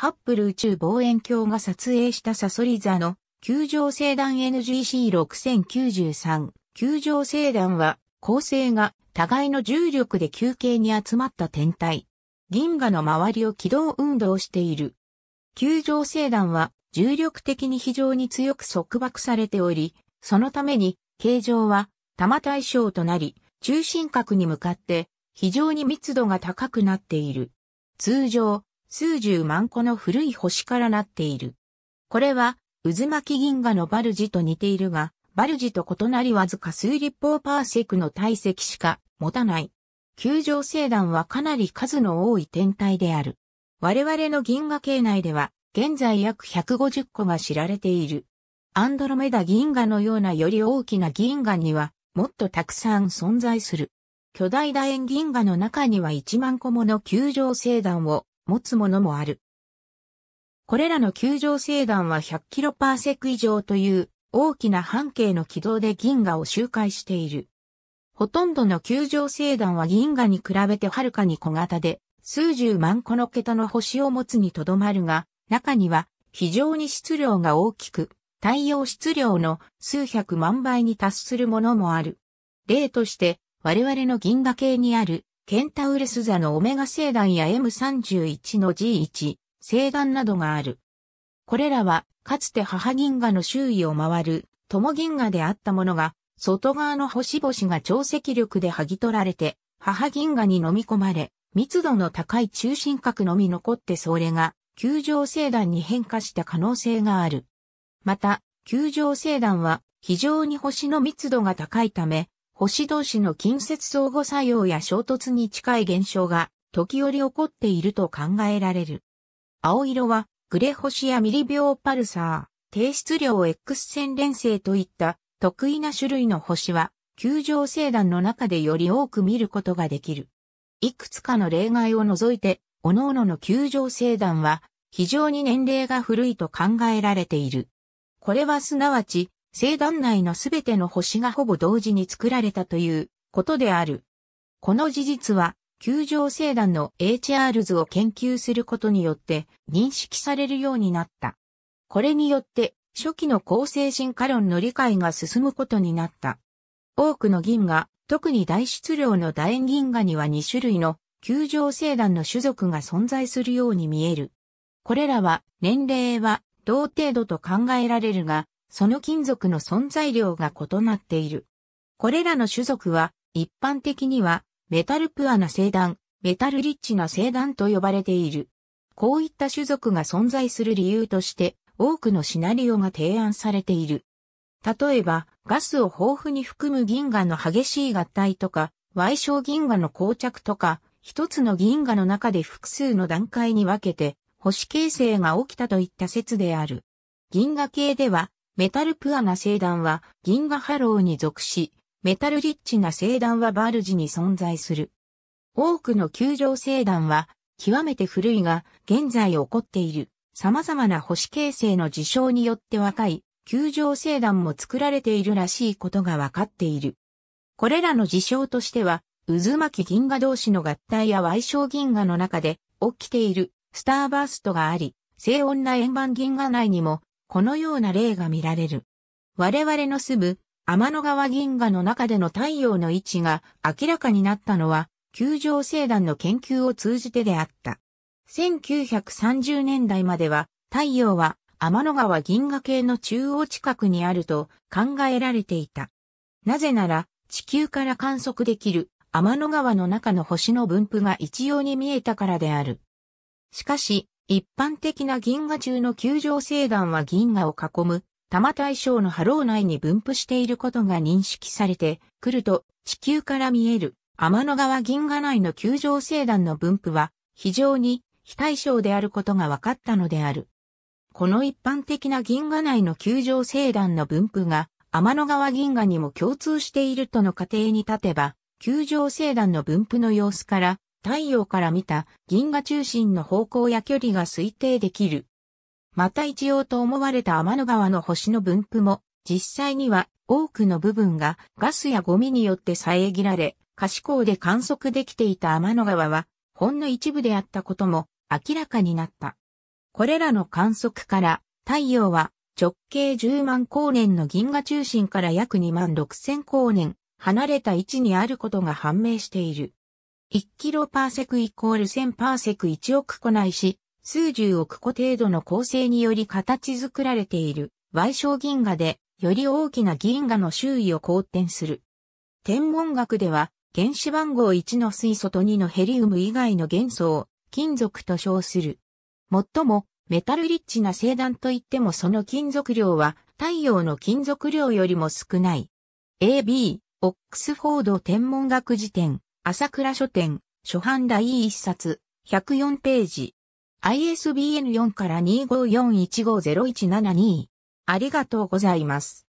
ハッブル宇宙望遠鏡が撮影したサソリ座の球状星団 NGC6093。球状星団は、恒星が互いの重力で球形に集まった天体。銀河の周りを軌道運動している。球状星団は重力的に非常に強く束縛されており、そのために形状は多摩対象となり、中心核に向かって非常に密度が高くなっている。通常、数十万個の古い星からなっている。これは、渦巻き銀河のバルジと似ているが、バルジと異なりわずか数立方パーセクの体積しか持たない。球状星団はかなり数の多い天体である。我々の銀河系内では、現在約150個が知られている。アンドロメダ銀河のようなより大きな銀河には、もっとたくさん存在する。巨大楕円銀河の中には1万個もの球状星団を持つものもある。これらの球状星団は100キロパーセク以上という大きな半径の軌道で銀河を周回している。ほとんどの球状星団は銀河に比べてはるかに小型で、数十万個の桁の星を持つにとどまるが、中には非常に質量が大きく、太陽質量の数百万倍に達するものもある。例として、我々の銀河系にあるケンタウルス座のオメガ星団や M31 の G1 星団などがある。これらは、かつて母銀河の周囲を回る、友銀河であったものが、外側の星々が超積力で剥ぎ取られて、母銀河に飲み込まれ、密度の高い中心核のみ残ってそれが、球状星団に変化した可能性がある。また、球状星団は非常に星の密度が高いため、星同士の近接相互作用や衝突に近い現象が時折起こっていると考えられる。青色はグレ星やミリ秒パルサー、低質量 X 線連星といった得意な種類の星は球状星団の中でより多く見ることができる。いくつかの例外を除いて、各々の球状星団は非常に年齢が古いと考えられている。これはすなわち星団内のすべての星がほぼ同時に作られたということである。この事実は、球状星団の HR 図を研究することによって認識されるようになった。これによって初期の構成進化論の理解が進むことになった。多くの銀河、特に大質量の楕円銀河には2種類の球状星団の種族が存在するように見える。これらは年齢は同程度と考えられるが、その金属の存在量が異なっている。これらの種族は、一般的には、メタルプアな星団、メタルリッチな星団と呼ばれている。こういった種族が存在する理由として、多くのシナリオが提案されている。例えば、ガスを豊富に含む銀河の激しい合体とか、矮小銀河の膠着とか、一つの銀河の中で複数の段階に分けて、星形成が起きたといった説である。銀河系では、メタルプアな星団は銀河ハローに属し、メタルリッチな星団はバルジに存在する。多くの球状星団は極めて古いが現在起こっている様々な星形成の事象によって若い球状星団も作られているらしいことがわかっている。これらの事象としては渦巻き銀河同士の合体や矮小銀河の中で起きているスターバーストがあり、静音な円盤銀河内にもこのような例が見られる。我々の住む天の川銀河の中での太陽の位置が明らかになったのは、球状星団の研究を通じてであった。1930年代までは、太陽は天の川銀河系の中央近くにあると考えられていた。なぜなら、地球から観測できる天の川の中の星の分布が一様に見えたからである。しかし、一般的な銀河中の球状星団は銀河を囲む多摩対象の波浪内に分布していることが認識されてくると地球から見える天の川銀河内の球状星団の分布は非常に非対称であることが分かったのである。この一般的な銀河内の球状星団の分布が天の川銀河にも共通しているとの仮定に立てば、球状星団の分布の様子から太陽から見た銀河中心の方向や距離が推定できる。また一応と思われた天の川の星の分布も、実際には多くの部分がガスやゴミによって遮られ、可視光で観測できていた天の川は、ほんの一部であったことも明らかになった。これらの観測から、太陽は直径10万光年の銀河中心から約2万6千光年離れた位置にあることが判明している。1キロパーセクイコール1000パーセク1億個ないし、数十億個程度の構成により形作られている、矮小銀河で、より大きな銀河の周囲を公転する。天文学では、原子番号1の水素と2のヘリウム以外の元素を金属と称する。もっとも、メタルリッチな星団といってもその金属量は太陽の金属量よりも少ない。AB、オックスフォード天文学辞典。朝倉書店、初版第1冊、104ページ。ISBN4 から254150172。ありがとうございます。